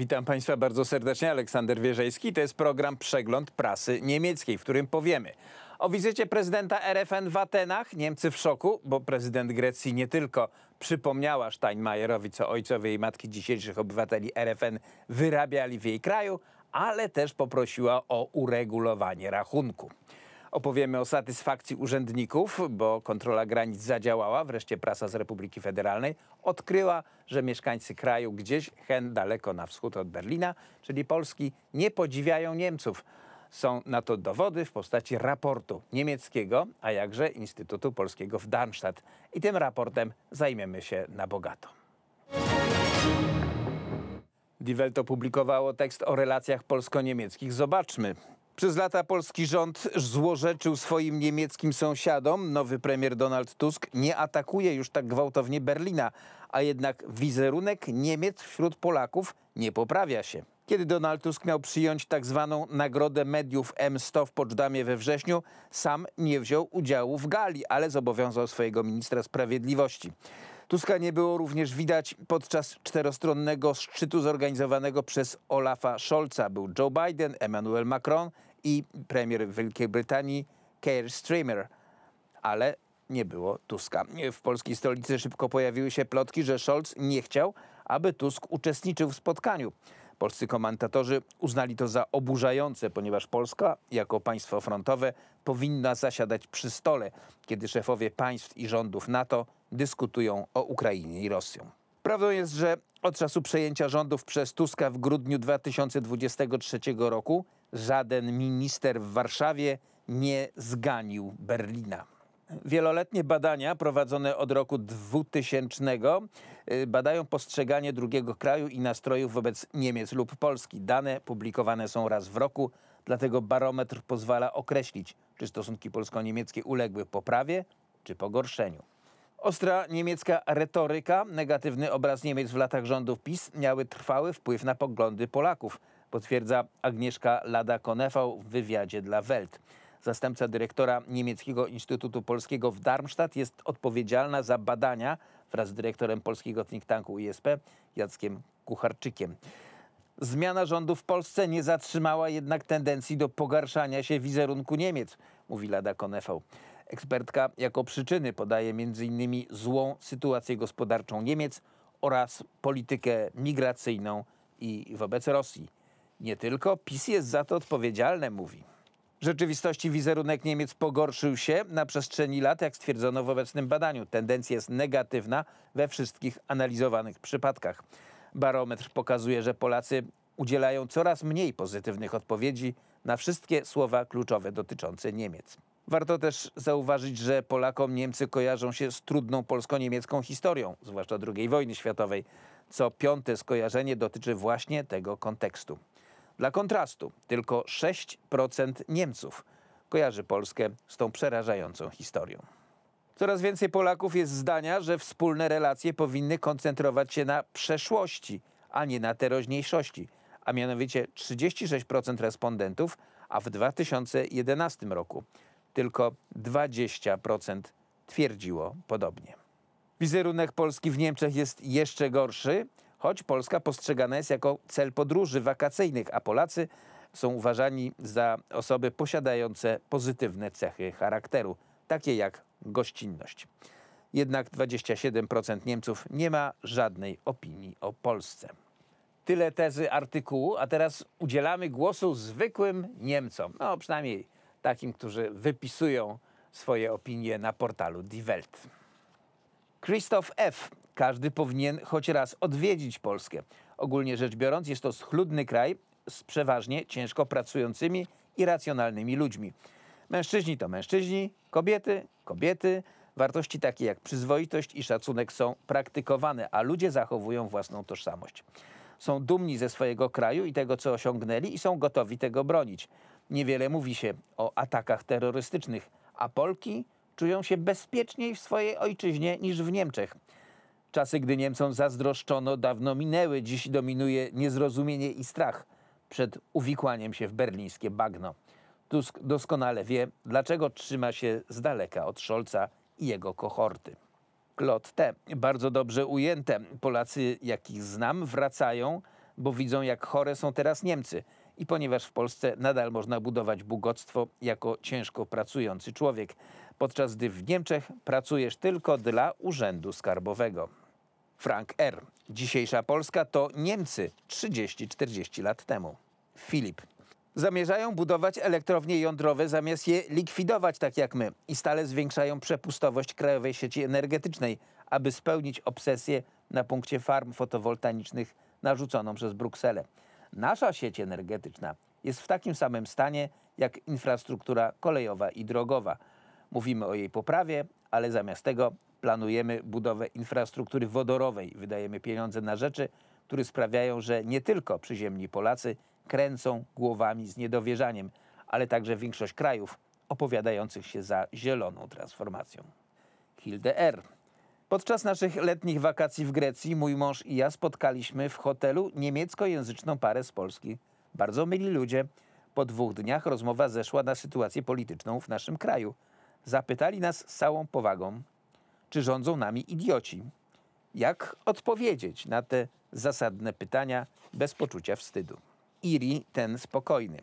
Witam Państwa bardzo serdecznie. Aleksander Wierzejski. To jest program Przegląd Prasy Niemieckiej, w którym powiemy o wizycie prezydenta RFN w Atenach. Niemcy w szoku, bo prezydent Grecji nie tylko przypomniała Steinmeierowi, co ojcowie i matki dzisiejszych obywateli RFN wyrabiali w jej kraju, ale też poprosiła o uregulowanie rachunku. Opowiemy o satysfakcji urzędników, bo kontrola granic zadziałała. Wreszcie prasa z Republiki Federalnej odkryła, że mieszkańcy kraju gdzieś hen daleko na wschód od Berlina, czyli Polski, nie podziwiają Niemców. Są na to dowody w postaci raportu niemieckiego, a jakże Instytutu Polskiego w Darmstadt. I tym raportem zajmiemy się na bogato. Die Welt opublikowało tekst o relacjach polsko-niemieckich. Zobaczmy. Przez lata polski rząd złorzeczył swoim niemieckim sąsiadom. Nowy premier Donald Tusk nie atakuje już tak gwałtownie Berlina, a jednak wizerunek Niemiec wśród Polaków nie poprawia się. Kiedy Donald Tusk miał przyjąć tak zwaną nagrodę mediów M100 w Poczdamie we wrześniu, sam nie wziął udziału w gali, ale zobowiązał swojego ministra sprawiedliwości. Tuska nie było również widać podczas czterostronnego szczytu zorganizowanego przez Olafa Scholza. Był Joe Biden, Emmanuel Macron i premier Wielkiej Brytanii Keir Streamer. Ale nie było Tuska. W polskiej stolicy szybko pojawiły się plotki, że Scholz nie chciał, aby Tusk uczestniczył w spotkaniu. Polscy komentatorzy uznali to za oburzające, ponieważ Polska, jako państwo frontowe, powinna zasiadać przy stole, kiedy szefowie państw i rządów NATO dyskutują o Ukrainie i Rosją. Prawdą jest, że od czasu przejęcia rządów przez Tuska w grudniu 2023 roku Żaden minister w Warszawie nie zganił Berlina. Wieloletnie badania prowadzone od roku 2000 y, badają postrzeganie drugiego kraju i nastrojów wobec Niemiec lub Polski. Dane publikowane są raz w roku, dlatego barometr pozwala określić, czy stosunki polsko-niemieckie uległy poprawie czy pogorszeniu. Ostra niemiecka retoryka, negatywny obraz Niemiec w latach rządów PiS miały trwały wpływ na poglądy Polaków – potwierdza Agnieszka Lada-Konefał w wywiadzie dla Welt. Zastępca dyrektora Niemieckiego Instytutu Polskiego w Darmstadt jest odpowiedzialna za badania wraz z dyrektorem polskiego think tanku ISP Jackiem Kucharczykiem. Zmiana rządu w Polsce nie zatrzymała jednak tendencji do pogarszania się wizerunku Niemiec, mówi Lada Konefał. Ekspertka jako przyczyny podaje m.in. złą sytuację gospodarczą Niemiec oraz politykę migracyjną i wobec Rosji. Nie tylko, PiS jest za to odpowiedzialne, mówi. W rzeczywistości wizerunek Niemiec pogorszył się na przestrzeni lat, jak stwierdzono w obecnym badaniu. Tendencja jest negatywna we wszystkich analizowanych przypadkach. Barometr pokazuje, że Polacy udzielają coraz mniej pozytywnych odpowiedzi na wszystkie słowa kluczowe dotyczące Niemiec. Warto też zauważyć, że Polakom Niemcy kojarzą się z trudną polsko-niemiecką historią, zwłaszcza II wojny światowej. Co piąte skojarzenie dotyczy właśnie tego kontekstu. Dla kontrastu, tylko 6% Niemców kojarzy Polskę z tą przerażającą historią. Coraz więcej Polaków jest zdania, że wspólne relacje powinny koncentrować się na przeszłości, a nie na teroźniejszości, a mianowicie 36% respondentów, a w 2011 roku tylko 20% twierdziło podobnie. Wizerunek Polski w Niemczech jest jeszcze gorszy choć Polska postrzegana jest jako cel podróży wakacyjnych, a Polacy są uważani za osoby posiadające pozytywne cechy charakteru, takie jak gościnność. Jednak 27% Niemców nie ma żadnej opinii o Polsce. Tyle tezy artykułu, a teraz udzielamy głosu zwykłym Niemcom, no przynajmniej takim, którzy wypisują swoje opinie na portalu Die Welt. Christoph F. Każdy powinien choć raz odwiedzić Polskę. Ogólnie rzecz biorąc, jest to schludny kraj z przeważnie ciężko pracującymi i racjonalnymi ludźmi. Mężczyźni to mężczyźni, kobiety, kobiety. Wartości takie jak przyzwoitość i szacunek są praktykowane, a ludzie zachowują własną tożsamość. Są dumni ze swojego kraju i tego, co osiągnęli, i są gotowi tego bronić. Niewiele mówi się o atakach terrorystycznych, a Polki czują się bezpieczniej w swojej ojczyźnie niż w Niemczech. Czasy, gdy Niemcom zazdroszczono, dawno minęły. Dziś dominuje niezrozumienie i strach przed uwikłaniem się w berlińskie bagno. Tusk doskonale wie, dlaczego trzyma się z daleka od Scholza i jego kohorty. Klot te, Bardzo dobrze ujęte. Polacy, jakich znam, wracają, bo widzą, jak chore są teraz Niemcy. I ponieważ w Polsce nadal można budować bogactwo jako ciężko pracujący człowiek, podczas gdy w Niemczech pracujesz tylko dla urzędu skarbowego. Frank R. Dzisiejsza Polska to Niemcy 30-40 lat temu. Filip. Zamierzają budować elektrownie jądrowe zamiast je likwidować tak jak my i stale zwiększają przepustowość krajowej sieci energetycznej, aby spełnić obsesję na punkcie farm fotowoltaicznych narzuconą przez Brukselę. Nasza sieć energetyczna jest w takim samym stanie jak infrastruktura kolejowa i drogowa. Mówimy o jej poprawie, ale zamiast tego planujemy budowę infrastruktury wodorowej, wydajemy pieniądze na rzeczy, które sprawiają, że nie tylko przyziemni Polacy kręcą głowami z niedowierzaniem, ale także większość krajów opowiadających się za zieloną transformacją. Hilde R. Podczas naszych letnich wakacji w Grecji mój mąż i ja spotkaliśmy w hotelu niemieckojęzyczną parę z Polski. Bardzo myli ludzie. Po dwóch dniach rozmowa zeszła na sytuację polityczną w naszym kraju. Zapytali nas z całą powagą, czy rządzą nami idioci? Jak odpowiedzieć na te zasadne pytania bez poczucia wstydu? Iri ten spokojny.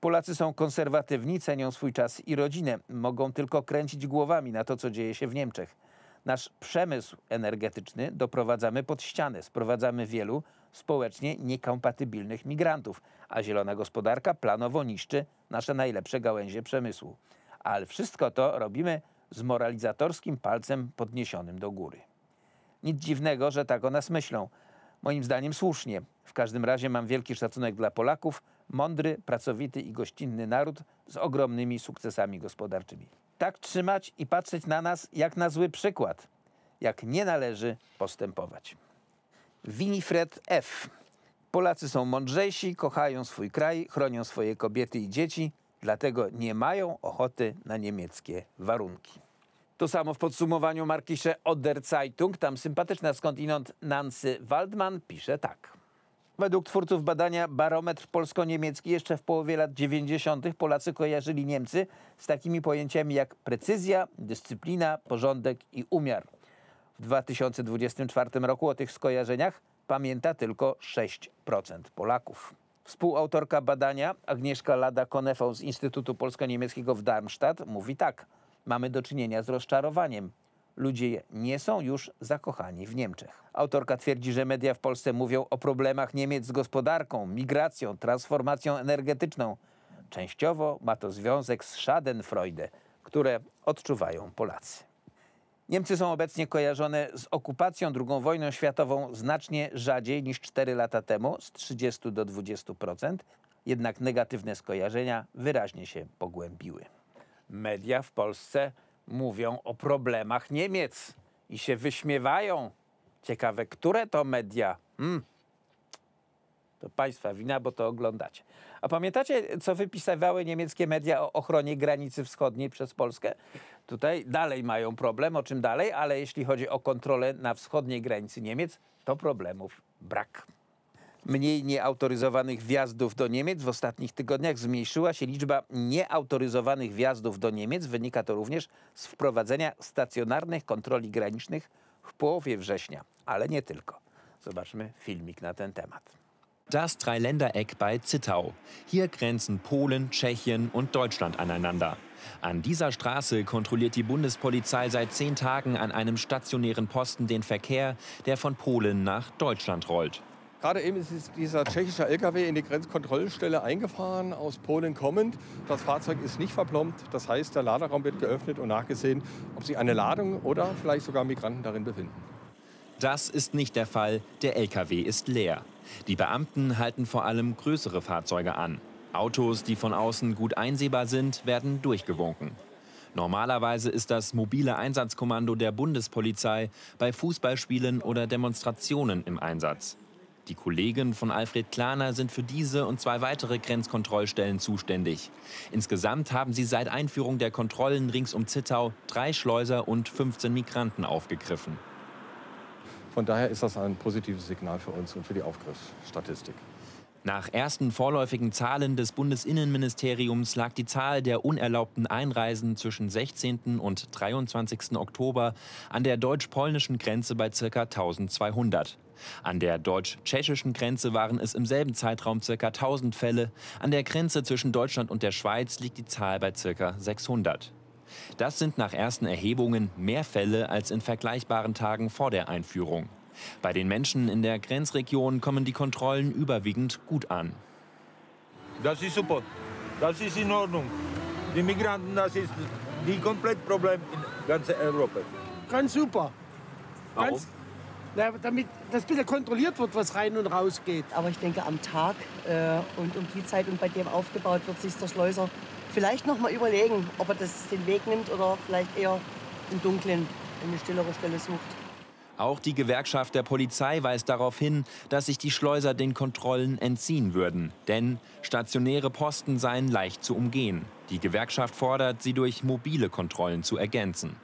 Polacy są konserwatywni, cenią swój czas i rodzinę. Mogą tylko kręcić głowami na to, co dzieje się w Niemczech. Nasz przemysł energetyczny doprowadzamy pod ścianę. Sprowadzamy wielu społecznie niekompatybilnych migrantów, a zielona gospodarka planowo niszczy nasze najlepsze gałęzie przemysłu. Ale wszystko to robimy z moralizatorskim palcem podniesionym do góry. Nic dziwnego, że tak o nas myślą. Moim zdaniem słusznie. W każdym razie mam wielki szacunek dla Polaków, mądry, pracowity i gościnny naród z ogromnymi sukcesami gospodarczymi. Tak trzymać i patrzeć na nas jak na zły przykład, jak nie należy postępować. Winifred F. Polacy są mądrzejsi, kochają swój kraj, chronią swoje kobiety i dzieci, dlatego nie mają ochoty na niemieckie warunki. To samo w podsumowaniu markisze Oder Zeitung, tam sympatyczna skądinąd Nancy Waldman pisze tak. Według twórców badania Barometr Polsko-Niemiecki jeszcze w połowie lat 90. Polacy kojarzyli Niemcy z takimi pojęciami jak precyzja, dyscyplina, porządek i umiar. W 2024 roku o tych skojarzeniach pamięta tylko 6% Polaków. Współautorka badania Agnieszka Lada-Konefał z Instytutu Polsko-Niemieckiego w Darmstadt mówi tak – mamy do czynienia z rozczarowaniem. Ludzie nie są już zakochani w Niemczech. Autorka twierdzi, że media w Polsce mówią o problemach Niemiec z gospodarką, migracją, transformacją energetyczną. Częściowo ma to związek z Schadenfreude, które odczuwają Polacy. Niemcy są obecnie kojarzone z okupacją II wojną światową znacznie rzadziej niż 4 lata temu, z 30 do 20%, jednak negatywne skojarzenia wyraźnie się pogłębiły media w Polsce mówią o problemach Niemiec i się wyśmiewają. Ciekawe, które to media? Hmm. To państwa wina, bo to oglądacie. A pamiętacie, co wypisywały niemieckie media o ochronie granicy wschodniej przez Polskę? Tutaj dalej mają problem, o czym dalej, ale jeśli chodzi o kontrolę na wschodniej granicy Niemiec, to problemów brak. mniej nieautoryzowanych wjazdów do Niemiec. W ostatnich tygodniach zmniejszyła się liczba nieautoryzowanych wjazdów do Niemiec. Wynika to również z wprowadzenia stacjonarnych kontroli granicznych w połowie września, ale nie tylko. Zobaczmy filmik na ten temat. Das Dreiländereck bei Zittau. Hier grenzen Polen, Tschechien und Deutschland aneinander. An dieser Straße kontrolliert die Bundespolizei seit zehn Tagen an einem stationären Posten den Verkehr, der von Polen nach Deutschland rollt. Gerade eben ist dieser tschechische LKW in die Grenzkontrollstelle eingefahren, aus Polen kommend. Das Fahrzeug ist nicht verplombt. Das heißt, der Laderaum wird geöffnet und nachgesehen, ob sich eine Ladung oder vielleicht sogar Migranten darin befinden. Das ist nicht der Fall. Der LKW ist leer. Die Beamten halten vor allem größere Fahrzeuge an. Autos, die von außen gut einsehbar sind, werden durchgewunken. Normalerweise ist das mobile Einsatzkommando der Bundespolizei bei Fußballspielen oder Demonstrationen im Einsatz. Die Kollegen von Alfred Klaner sind für diese und zwei weitere Grenzkontrollstellen zuständig. Insgesamt haben sie seit Einführung der Kontrollen rings um Zittau drei Schleuser und 15 Migranten aufgegriffen. Von daher ist das ein positives Signal für uns und für die Aufgriffsstatistik. Nach ersten vorläufigen Zahlen des Bundesinnenministeriums lag die Zahl der unerlaubten Einreisen zwischen 16. und 23. Oktober an der deutsch-polnischen Grenze bei ca. 1200. An der deutsch-tschechischen Grenze waren es im selben Zeitraum ca. 1000 Fälle, an der Grenze zwischen Deutschland und der Schweiz liegt die Zahl bei ca. 600. Das sind nach ersten Erhebungen mehr Fälle als in vergleichbaren Tagen vor der Einführung. Bei den Menschen in der Grenzregion kommen die Kontrollen überwiegend gut an. Das ist super. Das ist in Ordnung. Die Migranten, das ist die komplett Problem in ganz Europa. Ganz super. Warum? na, damit das bisschen kontrolliert wird, was rein und raus geht. Aber ich denke, am Tag äh, und um die Zeit und bei dem aufgebaut wird sich der Schleuser vielleicht noch mal überlegen, ob er das den Weg nimmt oder vielleicht eher im Dunkeln eine stillere Stelle sucht. Auch die Gewerkschaft der Polizei weist darauf hin, dass sich die Schleuser den Kontrollen entziehen würden, denn stationäre Posten seien leicht zu umgehen. Die Gewerkschaft fordert, sie durch mobile Kontrollen zu ergänzen.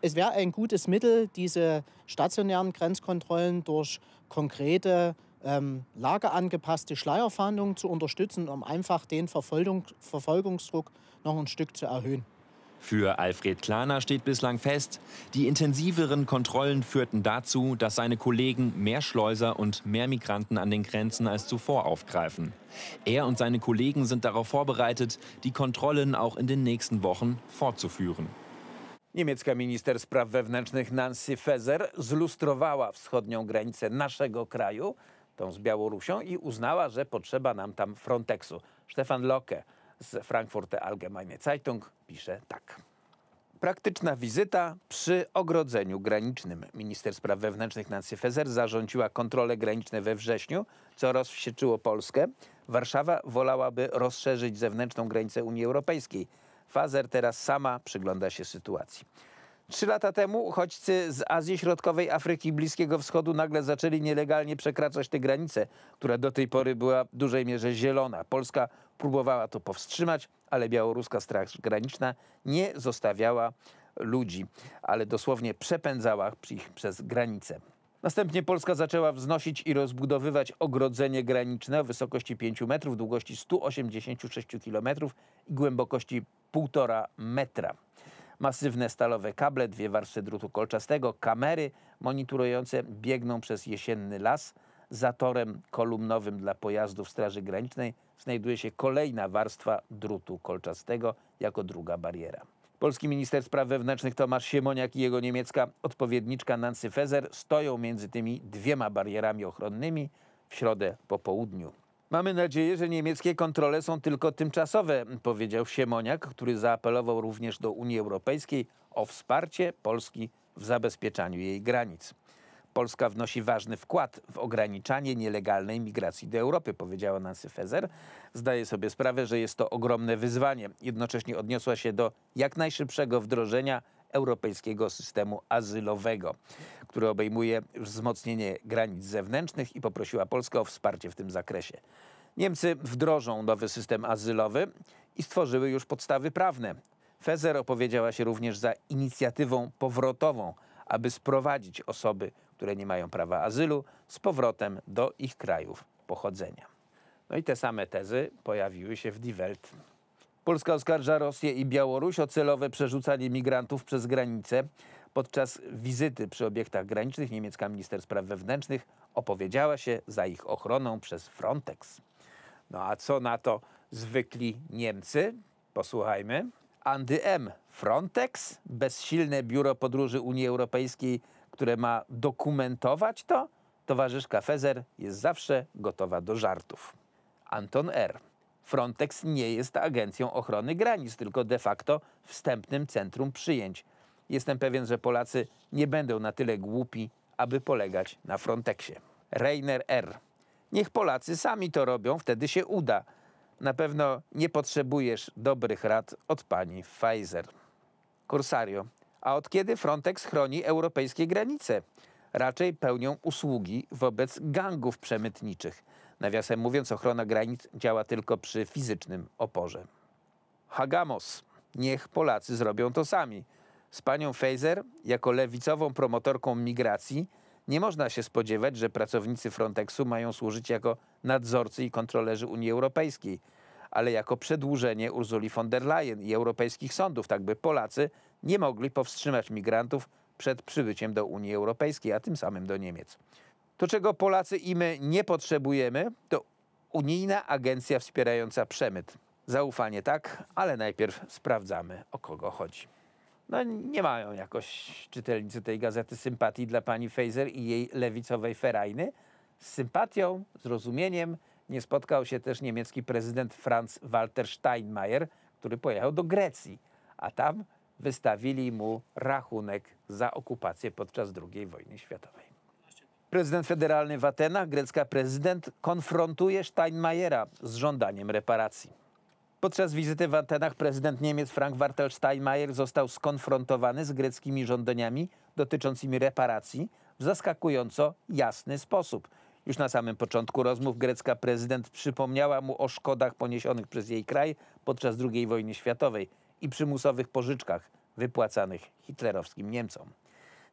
Es wäre ein gutes Mittel, diese stationären Grenzkontrollen durch konkrete ähm, lageangepasste Schleierfahndungen zu unterstützen, um einfach den Verfolgung, Verfolgungsdruck noch ein Stück zu erhöhen. Für Alfred Klaner steht bislang fest, die intensiveren Kontrollen führten dazu, dass seine Kollegen mehr Schleuser und mehr Migranten an den Grenzen als zuvor aufgreifen. Er und seine Kollegen sind darauf vorbereitet, die Kontrollen auch in den nächsten Wochen fortzuführen. Niemiecka minister spraw wewnętrznych Nancy Faeser zlustrowała wschodnią granicę naszego kraju, tą z Białorusią, i uznała, że potrzeba nam tam Frontexu. Stefan Locke z Frankfurter Allgemeine Zeitung pisze tak. Praktyczna wizyta przy ogrodzeniu granicznym. Minister Spraw Wewnętrznych Nancy Fezer zarządziła kontrole graniczne we wrześniu, co rozwścieczyło Polskę. Warszawa wolałaby rozszerzyć zewnętrzną granicę Unii Europejskiej. Fazer teraz sama przygląda się sytuacji. Trzy lata temu uchodźcy z Azji Środkowej, Afryki i Bliskiego Wschodu nagle zaczęli nielegalnie przekraczać te granice, która do tej pory była w dużej mierze zielona. Polska próbowała to powstrzymać, ale białoruska Straż Graniczna nie zostawiała ludzi, ale dosłownie przepędzała ich przez granicę. Następnie Polska zaczęła wznosić i rozbudowywać ogrodzenie graniczne o wysokości 5 metrów, długości 186 km i głębokości 1,5 metra. Masywne stalowe kable, dwie warstwy drutu kolczastego, kamery monitorujące biegną przez jesienny las – zatorem kolumnowym dla pojazdów Straży Granicznej znajduje się kolejna warstwa drutu kolczastego jako druga bariera. Polski minister spraw wewnętrznych Tomasz Siemoniak i jego niemiecka odpowiedniczka Nancy Fezer stoją między tymi dwiema barierami ochronnymi w środę po południu. Mamy nadzieję, że niemieckie kontrole są tylko tymczasowe, powiedział Siemoniak, który zaapelował również do Unii Europejskiej o wsparcie Polski w zabezpieczaniu jej granic. Polska wnosi ważny wkład w ograniczanie nielegalnej migracji do Europy, powiedziała Nancy Fezer. Zdaje sobie sprawę, że jest to ogromne wyzwanie. Jednocześnie odniosła się do jak najszybszego wdrożenia europejskiego systemu azylowego, który obejmuje wzmocnienie granic zewnętrznych i poprosiła Polskę o wsparcie w tym zakresie. Niemcy wdrożą nowy system azylowy i stworzyły już podstawy prawne. Fezer opowiedziała się również za inicjatywą powrotową, aby sprowadzić osoby, które nie mają prawa azylu, z powrotem do ich krajów pochodzenia. No i te same tezy pojawiły się w Die Welt. Polska oskarża Rosję i Białoruś o celowe przerzucanie migrantów przez granicę. Podczas wizyty przy obiektach granicznych niemiecka minister spraw wewnętrznych opowiedziała się za ich ochroną przez Frontex. No a co na to zwykli Niemcy? Posłuchajmy. Andy M. Frontex, bezsilne biuro podróży Unii Europejskiej które ma dokumentować to, towarzyszka Fezer jest zawsze gotowa do żartów. Anton R. Frontex nie jest agencją ochrony granic, tylko de facto wstępnym centrum przyjęć. Jestem pewien, że Polacy nie będą na tyle głupi, aby polegać na Frontexie. Reiner R. Niech Polacy sami to robią, wtedy się uda. Na pewno nie potrzebujesz dobrych rad od pani Pfizer. Corsario. A od kiedy Frontex chroni europejskie granice? Raczej pełnią usługi wobec gangów przemytniczych. Nawiasem mówiąc, ochrona granic działa tylko przy fizycznym oporze. Hagamos. Niech Polacy zrobią to sami. Z panią Fejzer, jako lewicową promotorką migracji, nie można się spodziewać, że pracownicy Frontexu mają służyć jako nadzorcy i kontrolerzy Unii Europejskiej – ale jako przedłużenie Urzuli von der Leyen i europejskich sądów, tak by Polacy nie mogli powstrzymać migrantów przed przybyciem do Unii Europejskiej, a tym samym do Niemiec. To, czego Polacy i my nie potrzebujemy, to unijna agencja wspierająca przemyt. Zaufanie tak, ale najpierw sprawdzamy, o kogo chodzi. No nie mają jakoś czytelnicy tej gazety sympatii dla pani Fejzer i jej lewicowej ferajny. Z sympatią, zrozumieniem, nie spotkał się też niemiecki prezydent Franz Walter Steinmeier, który pojechał do Grecji, a tam wystawili mu rachunek za okupację podczas II wojny światowej. Prezydent federalny w Atenach, grecka prezydent, konfrontuje Steinmeiera z żądaniem reparacji. Podczas wizyty w Atenach prezydent Niemiec Frank-Walter Steinmeier został skonfrontowany z greckimi żądaniami dotyczącymi reparacji w zaskakująco jasny sposób – już na samym początku rozmów grecka prezydent przypomniała mu o szkodach poniesionych przez jej kraj podczas II wojny światowej i przymusowych pożyczkach wypłacanych hitlerowskim Niemcom.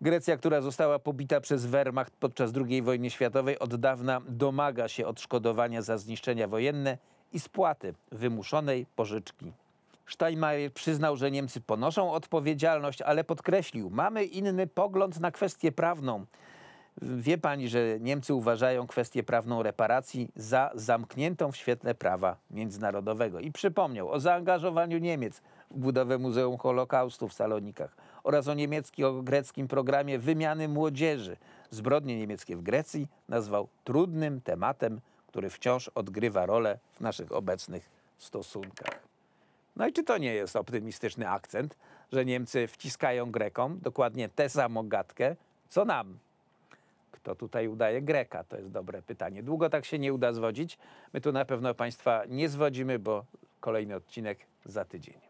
Grecja, która została pobita przez Wehrmacht podczas II wojny światowej, od dawna domaga się odszkodowania za zniszczenia wojenne i spłaty wymuszonej pożyczki. Steinmeier przyznał, że Niemcy ponoszą odpowiedzialność, ale podkreślił, mamy inny pogląd na kwestię prawną. Wie pani, że Niemcy uważają kwestię prawną reparacji za zamkniętą w świetle prawa międzynarodowego i przypomniał o zaangażowaniu Niemiec w budowę Muzeum Holokaustu w Salonikach oraz o niemiecko-greckim programie wymiany młodzieży. Zbrodnie niemieckie w Grecji nazwał trudnym tematem, który wciąż odgrywa rolę w naszych obecnych stosunkach. No i czy to nie jest optymistyczny akcent, że Niemcy wciskają Grekom dokładnie tę samą gadkę, co nam kto tutaj udaje Greka? To jest dobre pytanie. Długo tak się nie uda zwodzić. My tu na pewno Państwa nie zwodzimy, bo kolejny odcinek za tydzień.